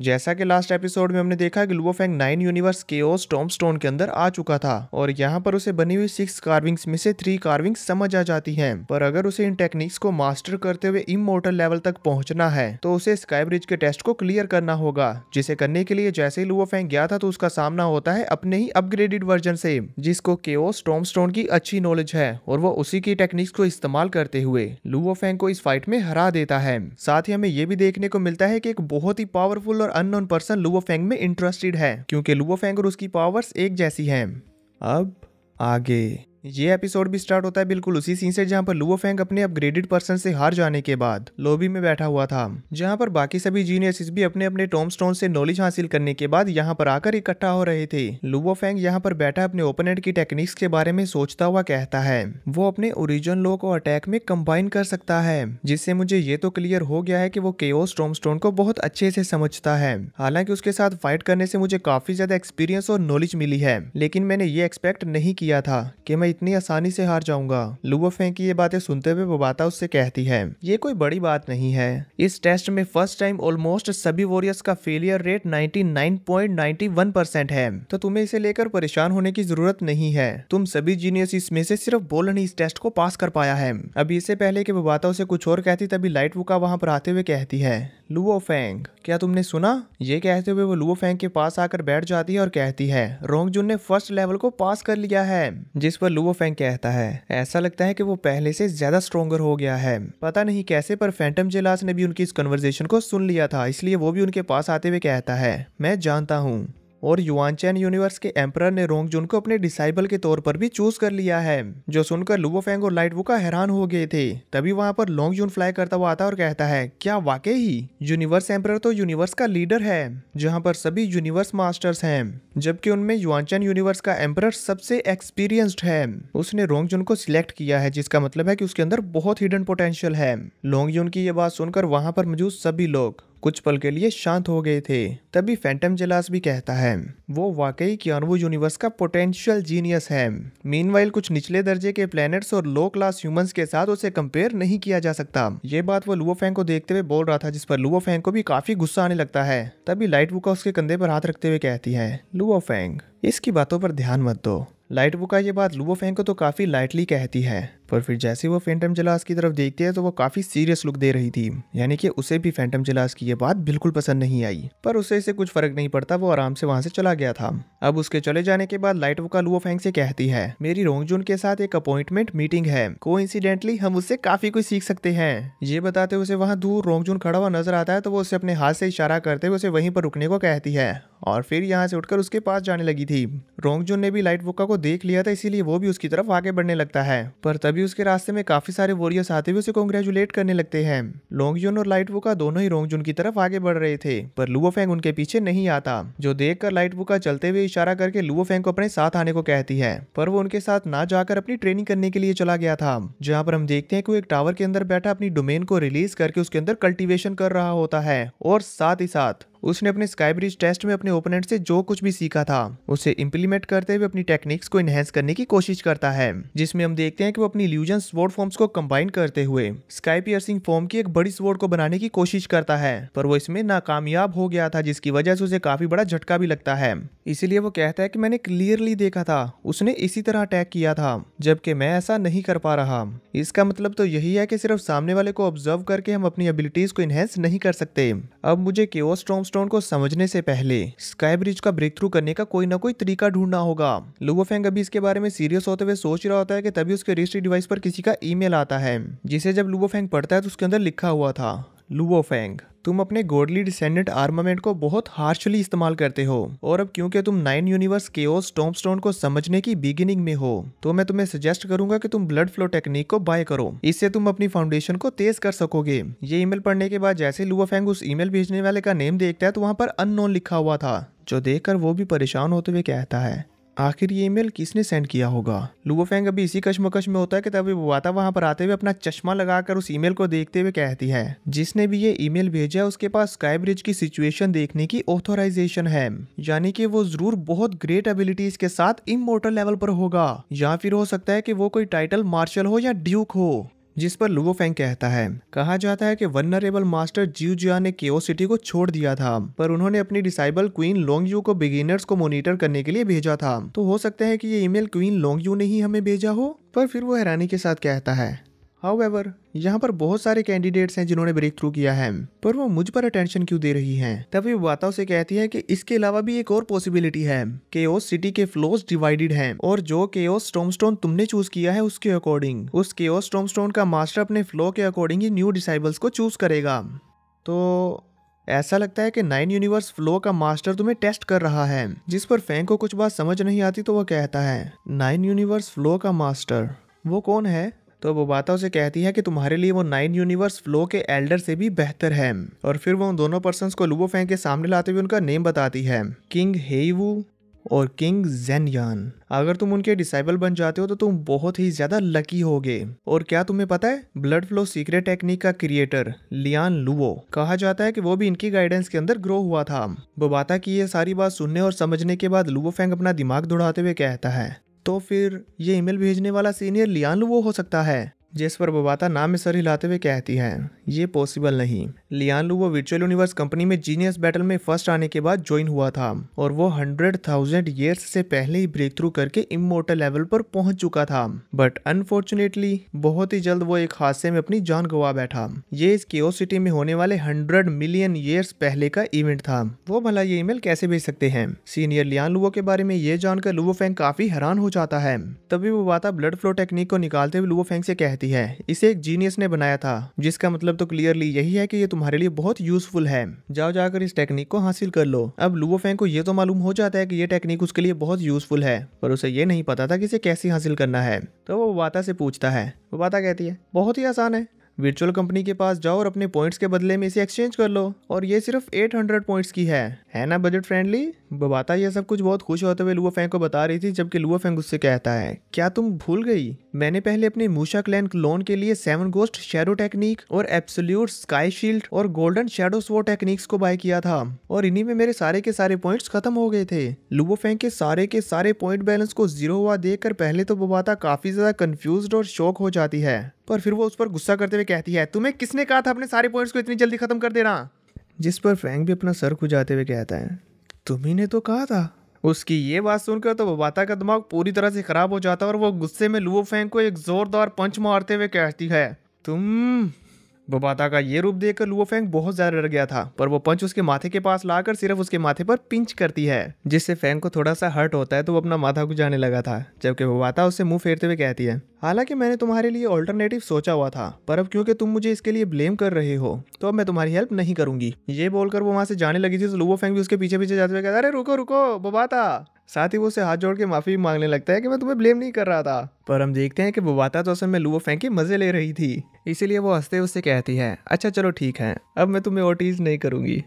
जैसा कि last episode में हमने देखा कि लुओफेंग नाइन यूनिवर्स के ओस स्टोन के अंदर आ चुका था और यहाँ पर उसे बनी हुई सिक्स कार्विंग्स में से थ्री कार्विंग्स समझ आ जाती हैं पर अगर उसे इन टेक्निक्स को मास्टर करते हुए इमोटल लेवल तक पहुंचना है तो उसे स्काई ब्रिज के टेस्ट को क्लियर करना होगा जिसे करने के लिए जैसे ही लुओफेंग गया था तो उसका सामना होता है अपने ही अपग्रेडेड वर्जन से जिसको के ओस स्टोन की अच्छी नॉलेज है और वो उसी की टेक्निक्स को इस्तेमाल करते हुए लुओफेंग को इस फाइट में हरा देता है साथ ही हमें ये भी देखने को मिलता है की एक बहुत ही पावरफुल और अननोन पर्सन लुवोफेंग में इंटरेस्टेड है क्योंकि लुवोफेंग और उसकी पावर्स एक जैसी हैं अब आगे ये एपिसोड भी स्टार्ट होता है बिल्कुल उसी सीन से जहाँ पर लुओ फेंग अपने अपग्रेडेड पर्सन से हार जाने के बाद लोबी में बैठा हुआ था जहाँ पर बाकी सभी जीनियस भी अपने अपने टोम स्टोन से नॉलेज हासिल करने के बाद यहाँ पर आकर इकट्ठा हो रहे थे लुवो फेंग यहाँ पर बैठा अपने ओपोनेंट की टेक्निक्स के बारे में सोचता हुआ कहता है वो अपने ओरिजिन लो को अटैक में कम्बाइन कर सकता है जिससे मुझे ये तो क्लियर हो गया है की वो केओस टोम स्टोन को बहुत अच्छे से समझता है हालांकि उसके साथ फाइट करने से मुझे काफी ज्यादा एक्सपीरियंस और नॉलेज मिली है लेकिन मैंने ये एक्सपेक्ट नहीं किया था की मैं इतनी आसानी से हार जाऊंगा लुवोफेंग की ये बातें सुनते हुए बोबाता उससे कहती है ये कोई बड़ी बात नहीं है इस टेस्ट में फर्स्ट टाइम ऑलमोस्ट सभी वॉरियर्स का फेलियर रेट 99.91 है तो तुम्हें इसे लेकर परेशान होने की जरूरत नहीं है तुम सभी जीनियस इसमें से सिर्फ बोल ही इस टेस्ट को पास कर पाया है अभी इससे पहले कि बोबाता उसे कुछ और कहती तभी लाइट वुका वहाँ पर आते हुए कहती है लुओ फेंग क्या तुमने सुना ये कहते हुए वो लुओ फेंग के पास आकर बैठ जाती है और कहती है रोंगजुन ने फर्स्ट लेवल को पास कर लिया है जिस पर लुओ फेंग कहता है ऐसा लगता है कि वो पहले से ज्यादा स्ट्रोंगर हो गया है पता नहीं कैसे पर फैंटम जेलास ने भी उनकी इस कन्वर्जेशन को सुन लिया था इसलिए वो भी उनके पास आते हुए कहता है मैं जानता हूँ और चैन यूनिवर्स के एम्पर ने रोंग जुन को अपने डिसाइबल के तौर पर भी चूज कर लिया है जो सुनकर लुबोफेंग और लाइट वुका हैरान हो गए थे तभी वहाँ पर लोंग जुन फ्लाई करता हुआ आता और कहता है क्या वाकई ही यूनिवर्स एम्पर तो यूनिवर्स का लीडर है जहाँ पर सभी यूनिवर्स मास्टर्स है जबकि उनमें चैन यूनिवर्स का एम्पर सबसे एक्सपीरियंस्ड है उसने रोंग जुन को सिलेक्ट किया है जिसका मतलब है की उसके अंदर बहुत हिडन पोटेंशियल है लोंग जुन की ये बात सुनकर वहाँ पर मौजूद सभी लोग कुछ पल के लिए शांत हो गए थे तभी फैंटम जलास भी कहता है वो वाकई क्यानवो यूनिवर्स का पोटेंशियल जीनियस है मीनवाइल कुछ निचले दर्जे के प्लैनेट्स और लो क्लास ह्यूमंस के साथ उसे कंपेयर नहीं किया जा सकता ये बात वो लुओ को देखते हुए बोल रहा था जिस पर लुओ फैंग को भी काफी गुस्सा आने लगता है तभी लाइट वुका उसके कंधे पर हाथ रखते हुए कहती है लुओ इसकी बातों पर ध्यान मत दो लाइट बुका का ये बात लुबो फैंग को तो काफ़ी लाइटली कहती है पर फिर जैसे वो फैंटम जलास की तरफ देखती है तो वो काफ़ी सीरियस लुक दे रही थी यानी कि उसे भी फैंटम जलास की ये बात बिल्कुल पसंद नहीं आई पर उसे इसे कुछ फर्क नहीं पड़ता वो आराम से वहां से चला गया था अब उसके चले जाने के बाद लाइट वुका लुओ फैंग से कहती है मेरी रोंगजुन के साथ एक अपॉइंटमेंट मीटिंग है को हम उससे काफ़ी कुछ सीख सकते हैं ये बताते उसे वहाँ दूर रोंगजून खड़ा हुआ नजर आता है तो वो उसे अपने हाथ से इशारा करते हुए उसे वहीं पर रुकने को कहती है और फिर यहाँ से उठकर उसके पास जाने लगी थी रोंगजुन ने भी लाइट वोका को देख लिया था इसीलिए वो भी उसकी तरफ आगे बढ़ने लगता है पर तभी उसके रास्ते में काफी सारे वॉरियर्स आते हुए उसे कॉन्ग्रेचुलेट करने लगते हैं लोंगजुन और लाइट वोका दोनों ही रोंगजुन की तरफ आगे बढ़ रहे थे पर लुओ फेंग उनके पीछे नहीं आता जो देख कर लाइट वोका चलते हुए इशारा करके लुओ फेंग को अपने साथ आने को कहती है पर वो उनके साथ ना जाकर अपनी ट्रेनिंग करने के लिए चला गया था जहाँ पर हम देखते हैं कि वो एक टावर के अंदर बैठा अपनी डोमेन को रिलीज करके उसके अंदर कल्टीवेशन कर रहा होता है और साथ ही साथ उसने अपने स्काई ब्रिज टेस्ट में अपने ओपोनेंट से जो कुछ भी सीखा था उसे इम्प्लीमेंट करते हुए अपनी टेक्निक्स को इनहेंस करने की कोशिश करता है जिसमें हम देखते हैं कि वो अपनी ल्यूजन स्वर्ड फॉर्म्स को कंबाइन करते हुए स्काई पियर्सिंग फॉर्म की एक बड़ी स्वर्ड को बनाने की कोशिश करता है पर वो इसमें नाकामयाब हो गया था जिसकी वजह से उसे काफी बड़ा झटका भी लगता है इसीलिए वो कहता है कि मैंने क्लियरली देखा था उसने इसी तरह अटैक किया था जबकि मैं ऐसा नहीं कर पा रहा इसका मतलब तो यही है कि सिर्फ सामने वाले को ऑब्जर्व करके हम अपनी एबिलिटीज को इनहेंस नहीं कर सकते अब मुझे स्टोन को समझने से पहले स्काई ब्रिज का ब्रेक थ्रू करने का कोई ना कोई तरीका ढूंढना होगा लुवोफेंग अभी इसके बारे में सीरियस होते हुए सोच रहा होता है कि तभी उसके रजिस्ट्री डिवाइस पर किसी का ईमेल आता है जिसे जब लुबोफेंग पढ़ता है तो उसके अंदर लिखा हुआ था लुओफेंग तुम अपने गोडली डिसेंडेंट आर्मामेंट को बहुत हार्शली इस्तेमाल करते हो और अब क्योंकि तुम नाइन यूनिवर्स के स्टोन को समझने की बिगिनिंग में हो तो मैं तुम्हें सजेस्ट करूंगा कि तुम ब्लड फ्लो टेक्निक को बाय करो इससे तुम अपनी फाउंडेशन को तेज कर सकोगे ये ईमेल पढ़ने के बाद जैसे लुआ उस ईमेल भेजने वाले का नेम देखता है तो वहाँ पर अननोन लिखा हुआ था जो देखकर वो भी परेशान होते हुए कहता है आखिर ये ईमेल किसने सेंड किया होगा लुबोफेंग अभी इसी कश्मकश में होता है कि तभी बुआता वहाँ पर आते हुए अपना चश्मा लगाकर उस ईमेल को देखते हुए कहती है जिसने भी ये ईमेल भेजा है उसके पास स्काई ब्रिज की सिचुएशन देखने की ऑथोराइजेशन है यानी कि वो जरूर बहुत ग्रेट एबिलिटीज के साथ इमोटल लेवल पर होगा या फिर हो सकता है की वो कोई टाइटल मार्शल हो या ड्यूक हो जिस पर लुवोफेंग कहता है कहा जाता है कि वनरेबल मास्टर जीव जिया ने केओ सिटी को छोड़ दिया था पर उन्होंने अपनी डिसाइबल क्वीन लोंग यू को बिगिनर्स को मोनिटर करने के लिए भेजा था तो हो सकता है कि ये ईमेल क्वीन लोंग यू ने ही हमें भेजा हो पर फिर वो हैरानी के साथ कहता है हाउएवर यहाँ पर बहुत सारे कैंडिडेट्स हैं जिन्होंने ब्रेक थ्रू किया है पर वो मुझ पर अटेंशन क्यों दे रही हैं तभी वाताओं से कहती है कि इसके अलावा भी एक और पॉसिबिलिटी है केओस सिटी के फ्लोर्स डिवाइडेड हैं और जो के स्टोमस्टोन तुमने चूज किया है उसके अकॉर्डिंग उस केओस स्टोमस्टोन का मास्टर अपने फ्लो के अकॉर्डिंग ही न्यू डिसाइबल्स को चूज करेगा तो ऐसा लगता है कि नाइन यूनिवर्स फ्लो का मास्टर तुम्हें टेस्ट कर रहा है जिस पर फैंक को कुछ बात समझ नहीं आती तो वो कहता है नाइन यूनिवर्स फ्लो का मास्टर वो कौन है तो बोबाता उसे कहती है कि तुम्हारे लिए वो नाइन यूनिवर्स फ्लो के एल्डर से भी बेहतर है और फिर वो उन दोनों पर्सन को लुबो फैंग के सामने लाते हुए उनका नेम बताती है किंग हेवू और किंग जेनयान अगर तुम उनके डिसाइबल बन जाते हो तो तुम बहुत ही ज्यादा लकी होगे और क्या तुम्हें पता है ब्लड फ्लो सीक्रेट टेक्निक का क्रिएटर लियान लुवो कहा जाता है कि वो भी इनकी गाइडेंस के अंदर ग्रो हुआ था बोबाता की ये सारी बात सुनने और समझने के बाद लुवो फैंग अपना दिमाग दौड़ाते हुए कहता है तो फिर ये ईमेल भेजने वाला सीनियर लियान वो हो सकता है जिस पर बबाता नाम में सर हिलाते हुए कहती है ये पॉसिबल नहीं Lian Luo virtual universe company में जीनियस बैटल में फर्स्ट आने के बाद ज्वाइन हुआ था और वो हंड्रेड थाउजेंड ईयर्स से पहले ही ब्रेक थ्रू करके इमोटल लेवल पर पहुंच चुका था बट अनफॉर्चुनेटली बहुत ही जल्द वो एक हादसे में अपनी जान गवा बैठा ये इस केओ में होने वाले हंड्रेड मिलियन ईयर्स पहले का इवेंट था वो भला ये ईमेल कैसे भेज सकते हैं सीनियर लियान लुवो के बारे में ये जानकर लुवो फैंग काफी हैरान हो जाता है तभी वो वाता ब्लड फ्लो टेक्निक को निकालते हुए लुवो फेंग से कहते देती है इसे एक जीनियस ने बनाया था जिसका मतलब तो क्लियरली यही है कि ये तुम्हारे लिए बहुत यूजफुल है जाओ जाकर इस टेक्निक को हासिल कर लो अब लुवो लुओफेंग को ये तो मालूम हो जाता है कि ये टेक्निक उसके लिए बहुत यूजफुल है पर उसे ये नहीं पता था कि इसे कैसे हासिल करना है तो वो वाता से पूछता है वो वाता कहती है बहुत ही आसान है वर्चुअल कंपनी के पास जाओ और अपने पॉइंट्स के बदले में इसे एक्सचेंज कर लो और ये सिर्फ 800 पॉइंट्स की है है ना बजट फ्रेंडली बबाता ये सब कुछ बहुत खुश होते हुए लुआ फेंग को बता रही थी जबकि लुआ फेंग उससे कहता है क्या तुम भूल गई मैंने पहले अपने मूशा क्लैन लोन के लिए सेवन गोस्ट शेडो टेक्निक और एब्सोल्यूट स्काई शील्ड और गोल्डन शेडो स्वो टेक्निक्स को बाय किया था और इन्हीं में मेरे सारे के सारे पॉइंट्स खत्म हो गए थे लुवो फेंग के सारे के सारे पॉइंट बैलेंस को जीरो हुआ देख पहले तो बबाता काफी ज्यादा कंफ्यूज और शौक हो जाती है पर फिर वो उस पर गुस्सा करते हुए कहती है तुम्हें किसने कहा था अपने सारे पॉइंट्स को इतनी जल्दी ख़त्म कर देना जिस पर फ्रैंक भी अपना सर खुजाते हुए कहता है तुम्ही ने तो कहा था उसकी ये बात सुनकर तो बबाता का दिमाग पूरी तरह से ख़राब हो जाता है और वो गुस्से में लुओ फैंग को एक ज़ोरदार पंच मारते हुए कहती है तुम बबाता का ये रूप देखकर लुओफेंग बहुत ज्यादा डर गया था पर वो पंच उसके माथे के पास लाकर सिर्फ उसके माथे पर पिंच करती है जिससे फैंग को थोड़ा सा हर्ट होता है तो वो अपना माथा को जाने लगा था जबकि बबाता उससे मुंह फेरते हुए कहती है हालांकि मैंने तुम्हारे लिए ऑल्टरनेटिव सोचा हुआ था पर अब क्योंकि तुम मुझे इसके लिए ब्लेम कर रहे हो तो अब मैं तुम्हारी हेल्प नहीं करूंगी ये बोलकर वो वहां से जाने लगी थी तो लुओफेंग भी उसके पीछे पीछे जाते हुए कहता अरे रुको रुको बबाता साथ ही वो उसे हाथ जोड़ के माफ़ी मांगने लगता है कि मैं तुम्हें ब्लेम नहीं कर रहा था पर हम देखते हैं कि वो तो असल में लुओ फेंक के मज़े ले रही थी इसीलिए वो हंसते उससे कहती है अच्छा चलो ठीक है अब मैं तुम्हें और टीज नहीं करूंगी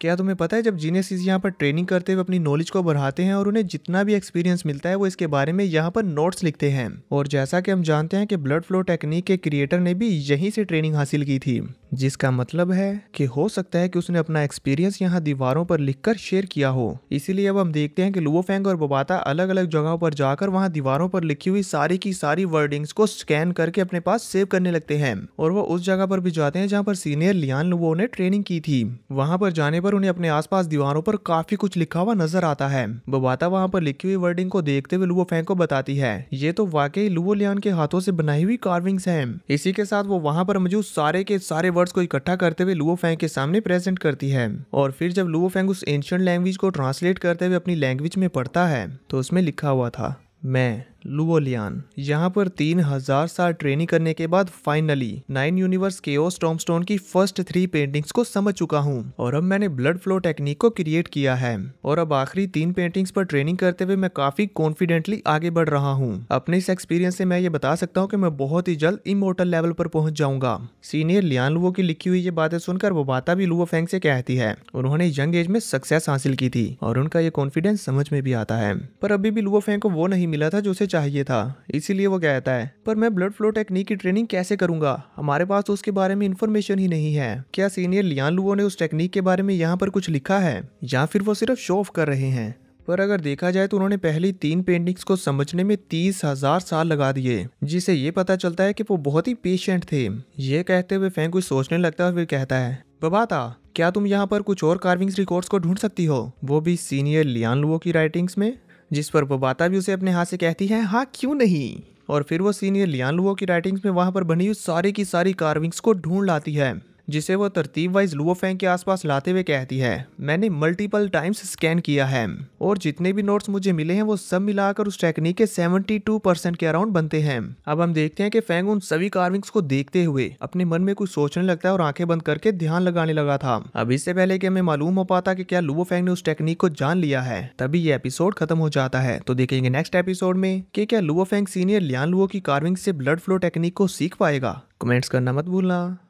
क्या तुम्हें पता है जब जीनियसिस यहाँ पर ट्रेनिंग करते हुए अपनी नॉलेज को बढ़ाते हैं और उन्हें जितना भी एक्सपीरियंस मिलता है वो इसके बारे में यहाँ पर नोट्स लिखते हैं और जैसा कि हम जानते हैं कि ब्लड फ्लो टेक्निक के क्रिएटर ने भी यहीं से ट्रेनिंग हासिल की थी जिसका मतलब है कि हो सकता है कि उसने अपना एक्सपीरियंस यहाँ दीवारों पर लिखकर शेयर किया हो इसीलिए अब हम देखते हैं कि लुओफेंग और बबाता अलग अलग जगहों पर जाकर वहाँ दीवारों पर लिखी हुई सारी की सारी वर्डिंग्स को स्कैन करके अपने पास सेव करने लगते हैं और वो उस जगह पर भी जाते हैं जहाँ पर सीनियर लियान लुवो ने ट्रेनिंग की थी वहाँ पर जाने पर उन्हें अपने आस दीवारों पर काफी कुछ लिखा हुआ नजर आता है बबाता वहाँ पर लिखी हुई वर्डिंग को देखते हुए लुओ फैंग को बताती है ये तो वाकई लुवो लियान के हाथों से बनाई हुई कार्विंग्स है इसी के साथ वो वहाँ पर मौजूद सारे के सारे वर्ड्स को इकट्ठा करते हुए लुओ फैंग के सामने प्रेजेंट करती है और फिर जब फैंग उस एंशियंट लैंग्वेज को ट्रांसलेट करते हुए अपनी लैंग्वेज में पढ़ता है तो उसमें लिखा हुआ था मैं लुओलियान यहाँ पर तीन हजार साल ट्रेनिंग करने के बाद फाइनली नाइन यूनिवर्स के स्टोन की फर्स्ट थ्री पेंटिंग्स को समझ चुका हूँ और अब मैंने ब्लड फ्लो टेक्निक को क्रिएट किया है और अब आखिरी तीन पेंटिंग्स पर ट्रेनिंग करते हुए मैं काफी कॉन्फिडेंटली आगे बढ़ रहा हूँ अपने इस एक्सपीरियंस से मैं ये बता सकता हूँ की मैं बहुत ही जल्द इमोटल लेवल पर पहुंच जाऊंगा सीनियर लियान लुओ की लिखी हुई ये बातें सुनकर वो बाता भी लुओ फेंग से कहती है उन्होंने यंग एज में सक्सेस हासिल की थी और उनका ये कॉन्फिडेंस समझ में भी आता है पर अभी भी लुओ फेंग को वो नहीं मिला था जो उसे चाहिए था इसीलिए वो कहता है पर मैं ब्लड फ्लो टेक्निक की ट्रेनिंग कैसे करूंगा हमारे पास तो उसके बारे में इन्फॉर्मेशन ही नहीं है क्या सीनियर लियान लुओ ने उस टेक्निक के बारे में यहाँ पर कुछ लिखा है या फिर वो सिर्फ शो ऑफ कर रहे हैं पर अगर देखा जाए तो उन्होंने पहली तीन पेंटिंग्स को समझने में तीस हजार साल लगा दिए जिसे ये पता चलता है कि वो बहुत ही पेशेंट थे ये कहते हुए फैंक कुछ सोचने लगता है फिर कहता है बबाता क्या तुम यहाँ पर कुछ और कार्विंग्स रिकॉर्ड्स को ढूंढ सकती हो वो भी सीनियर लियान लुओ की राइटिंग्स में जिस पर वो बाता भी उसे अपने हाथ से कहती है हाँ क्यों नहीं और फिर वो सीनियर लियान लुओ की राइटिंग्स में वहाँ पर बनी हुई सारी की सारी कार्विंग्स को ढूंढ लाती है जिसे वो तरतीब वाइज लुओफेंग के आसपास लाते हुए कहती है मैंने मल्टीपल टाइम्स स्कैन किया है और जितने भी नोट्स मुझे मिले हैं वो सब मिलाकर उस टेक्निक के 72 परसेंट के अराउंड बनते हैं अब हम देखते हैं कि फेंग उन सभी कार्विंग्स को देखते हुए अपने मन में कुछ सोचने लगता है और आंखें बंद करके ध्यान लगाने लगा था अब इससे पहले की हमें मालूम हो पाता की क्या लुओ फेंग ने उस टेक्निक को जान लिया है तभी ये एपिसोड खत्म हो जाता है तो देखेंगे नेक्स्ट एपिसोड में की क्या Luo Feng senior Lian Luo की कार्विंग से ब्लड फ्लो टेक्निक को सीख पाएगा कमेंट्स करना मत भूलना